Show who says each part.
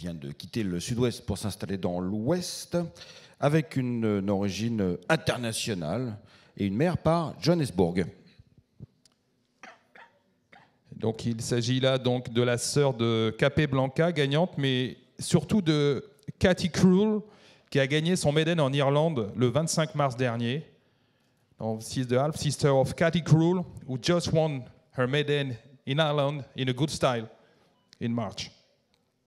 Speaker 1: vient de quitter le sud-ouest pour s'installer dans l'ouest, avec une,
Speaker 2: origine internationale et une mère par Johannesburg. Donc il s'agit là donc de la sœur de Blanca, gagnante, mais surtout de Cathy Cruel, qui a gagné son Maiden en Irlande le 25 mars dernier. Dans la Half Sister of Cathy Cruel, who just won her Maiden in Ireland in a good style in March.